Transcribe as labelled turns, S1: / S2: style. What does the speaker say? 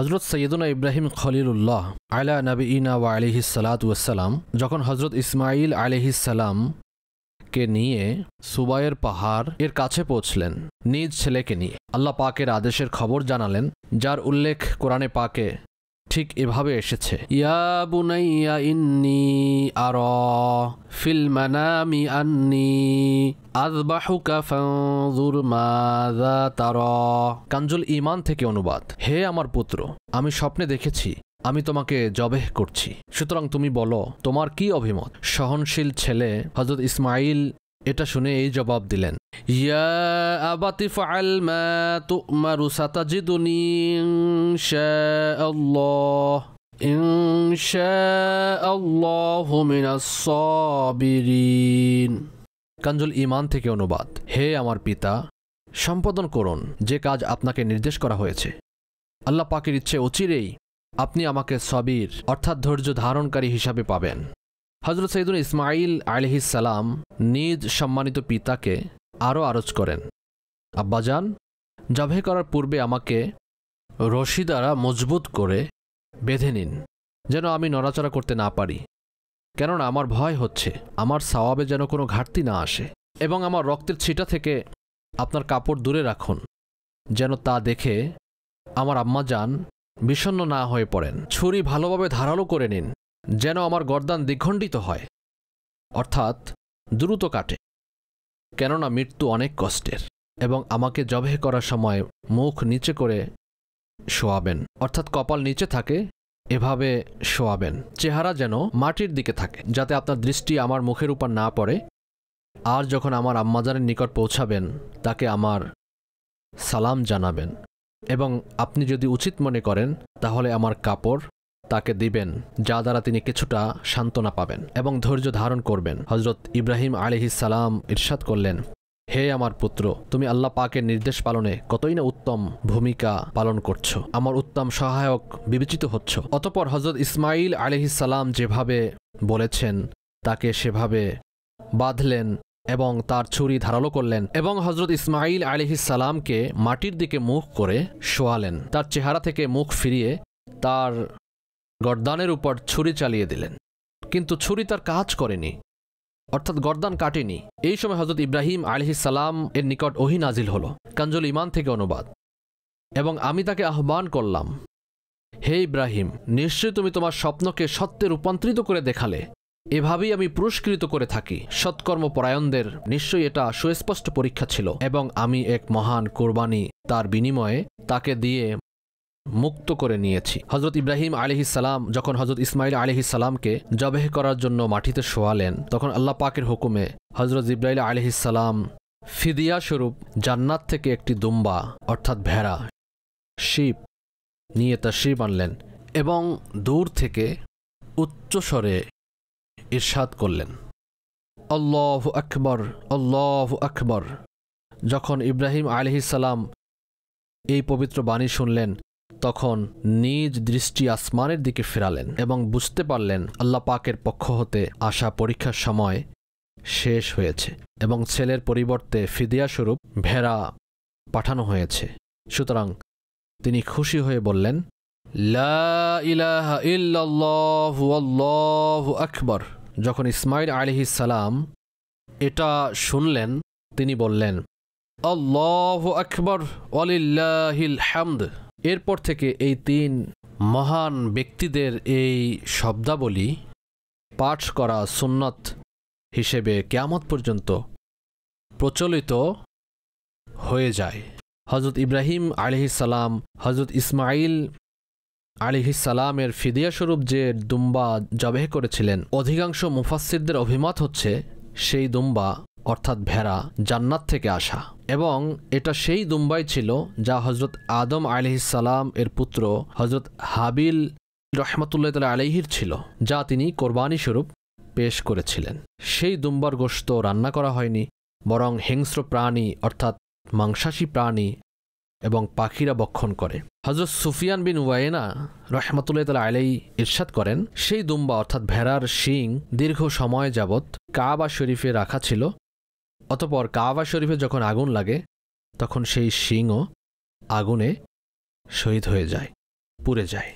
S1: হজরত সৈয়দুনা ইব্রাহিম খলিলুল্লাহ আলা ইনা ওয়া আলিহি সালাতাম যখন হজরত ইসমাইল আলিহিসাল্লাম কে নিয়ে সুবাইয়ের পাহাড় এর কাছে পৌঁছলেন নিজ ছেলেকে নিয়ে আল্লাহ পাকের আদেশের খবর জানালেন যার উল্লেখ কোরআনে পাকে ঠিক এভাবে এসেছে ইয়া বুনাইয়া ইন্নি আর ফিল আন্নি আজবাহুকা ফানজুর মাযা কাঞ্জুল ইমান থেকে অনুবাদ হে আমার পুত্র আমি স্বপ্নে দেখেছি আমি তোমাকে জবেহ করছি সুতরাং তুমি বলো তোমার কি অভিমত সহনশীল ছেলে হজরত ইসমাইল এটা শুনে এই জবাব দিলেন ইয়া কাঞ্জুল ইমান থেকে অনুবাদ হে আমার পিতা সম্পাদন করুন যে কাজ আপনাকে নির্দেশ করা হয়েছে আল্লাহ পাকের ইচ্ছে অচিরেই আপনি আমাকে সবির অর্থাৎ ধৈর্য ধারণকারী হিসাবে পাবেন হজরত সঈদুল ইসমাইল সালাম নিজ সম্মানিত পিতাকে আরও আরজ করেন আব্বাজান জাভে করার পূর্বে আমাকে রশি দ্বারা মজবুত করে বেঁধে নিন যেন আমি নড়াচড়া করতে না পারি কেননা আমার ভয় হচ্ছে আমার সাওয়াবে যেন কোনো ঘাটতি না আসে এবং আমার রক্তের ছিটা থেকে আপনার কাপড় দূরে রাখুন যেন তা দেখে আমার আম্মা যান বিষণ্ন না হয়ে পড়েন ছুরি ভালোভাবে ধারালো করে নিন যেন আমার গর্দান দ্বিখণ্ডিত হয় অর্থাৎ দ্রুত কাটে কেননা মৃত্যু অনেক কষ্টের এবং আমাকে জবে করার সময় মুখ নিচে করে শোয়াবেন অর্থাৎ কপাল নিচে থাকে এভাবে শোয়াবেন চেহারা যেন মাটির দিকে থাকে যাতে আপনার দৃষ্টি আমার মুখের উপর না পড়ে আর যখন আমার আম্মাজানের নিকট পৌঁছাবেন তাকে আমার সালাম জানাবেন এবং আপনি যদি উচিত মনে করেন তাহলে আমার কাপড় তাকে দিবেন যা দ্বারা তিনি কিছুটা সান্ত্বনা পাবেন এবং ধৈর্য ধারণ করবেন হজরত ইব্রাহিম আলিহিসাল্লাম ইরশাদ করলেন হে আমার পুত্র তুমি আল্লাহ পাকের নির্দেশ পালনে কতই না উত্তম ভূমিকা পালন করছো আমার উত্তম সহায়ক বিবেচিত হচ্ছ অতপর হজরত ইসমাইল আলিহিসাল্লাম যেভাবে বলেছেন তাকে সেভাবে বাঁধলেন এবং তার ছুরি ধারালো করলেন এবং হজরত ইসমাইল আলিহিসাল্লামকে মাটির দিকে মুখ করে শোয়ালেন তার চেহারা থেকে মুখ ফিরিয়ে তার গর্দানের উপর ছুরি চালিয়ে দিলেন কিন্তু ছুরি তার কাজ করেনি অর্থাৎ গর্দান কাটেনি এই সময় হজরত ইব্রাহিম সালাম এর নিকট ওহি নাজিল হল কাঞ্জল ইমান থেকে অনুবাদ এবং আমি তাকে আহ্বান করলাম হে ইব্রাহিম নিশ্চয় তুমি তোমার স্বপ্নকে সত্যে রূপান্তরিত করে দেখালে এভাবেই আমি পুরস্কৃত করে থাকি সৎকর্মপরায়ণদের নিশ্চয়ই এটা সুস্পষ্ট পরীক্ষা ছিল এবং আমি এক মহান কোরবানি তার বিনিময়ে তাকে দিয়ে মুক্ত করে নিয়েছি হজরত ইব্রাহিম সালাম যখন হজরত ইসমাইল সালামকে জবেহ করার জন্য মাটিতে শোয়ালেন তখন আল্লাহ পাকের হুকুমে হজরত ইব্রাহিল আলিহিসাল্লাম ফিদিয়া স্বরূপ জান্নাত থেকে একটি দুম্বা অর্থাৎ ভেড়া শিব নিয়ে তার শিব আনলেন এবং দূর থেকে উচ্চস্বরে ইরশাদ করলেন অল্লাহ আকবর অল্লাহ আকবর যখন ইব্রাহিম সালাম এই পবিত্র বাণী শুনলেন তখন নিজ দৃষ্টি আসমানের দিকে ফেরালেন এবং বুঝতে পারলেন আল্লাহ পাকের পক্ষ হতে আসা পরীক্ষার সময় শেষ হয়েছে এবং ছেলের পরিবর্তে ফিদিয়াস্বরূপ ভেড়া পাঠানো হয়েছে সুতরাং তিনি খুশি হয়ে বললেন আকবর যখন ইসমাইল আলহি সালাম এটা শুনলেন তিনি বললেন আল্লাহ আকবর অলিল্লাহিল হামদ এরপর থেকে এই তিন মহান ব্যক্তিদের এই শব্দাবলী পাঠ করা সুন্নত হিসেবে কেয়ামত পর্যন্ত প্রচলিত হয়ে যায় হজরত ইব্রাহিম সালাম হজরত ইসমাইল সালামের ফিদিয়াস্বরূপ যে দুম্বা জবেহ করেছিলেন অধিকাংশ মুফাসিরদের অভিমত হচ্ছে সেই দুম্বা অর্থাৎ ভেড়া জান্নাত থেকে আসা এবং এটা সেই দুম্বাই ছিল যা হজরত আদম সালাম এর পুত্র হজরত হাবিল রহমতুল্লাহ তাল আলহির ছিল যা তিনি কোরবানি স্বরূপ পেশ করেছিলেন সেই দুম্বার গোস্ত রান্না করা হয়নি বরং হিংস্র প্রাণী অর্থাৎ মাংসাশী প্রাণী এবং পাখিরা বক্ষণ করে হজরত সুফিয়ান বিন ওয়াইনা রহমতুল্লাহ তাল আলাই ইরশাদ করেন সেই দুম্বা অর্থাৎ ভেড়ার শিং দীর্ঘ সময় যাবৎ কাবা শরীফে রাখা ছিল অতপর কাবা শরীফে যখন আগুন লাগে তখন সেই শিংও আগুনে শহীদ হয়ে যায় পুড়ে যায়